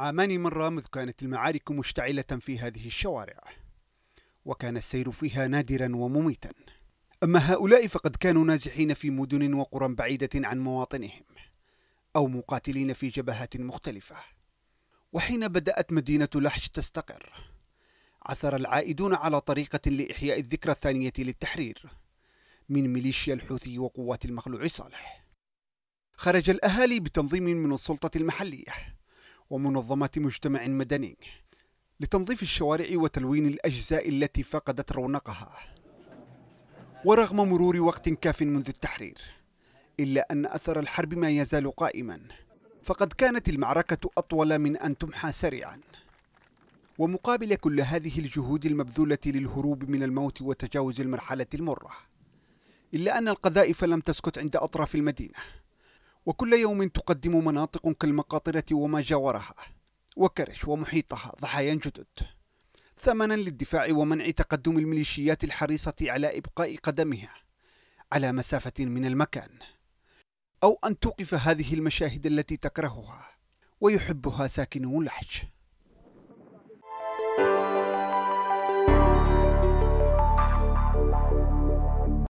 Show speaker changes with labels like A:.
A: عامان مرة مذ كانت المعارك مشتعلة في هذه الشوارع وكان السير فيها نادرا ومميتا أما هؤلاء فقد كانوا نازحين في مدن وقرى بعيدة عن مواطنهم أو مقاتلين في جبهات مختلفة وحين بدأت مدينة لحج تستقر عثر العائدون على طريقة لإحياء الذكرى الثانية للتحرير من ميليشيا الحوثي وقوات المخلوع صالح خرج الأهالي بتنظيم من السلطة المحلية ومنظمات مجتمع مدني لتنظيف الشوارع وتلوين الأجزاء التي فقدت رونقها ورغم مرور وقت كاف منذ التحرير إلا أن أثر الحرب ما يزال قائما فقد كانت المعركة أطول من أن تمحى سريعا ومقابل كل هذه الجهود المبذولة للهروب من الموت وتجاوز المرحلة المرة إلا أن القذائف لم تسكت عند أطراف المدينة وكل يوم تقدم مناطق كالمقاطرة وما جاورها وكرش ومحيطها ضحايا جدد ثمنا للدفاع ومنع تقدم الميليشيات الحريصة على إبقاء قدمها على مسافة من المكان أو أن توقف هذه المشاهد التي تكرهها ويحبها ساكنو لحج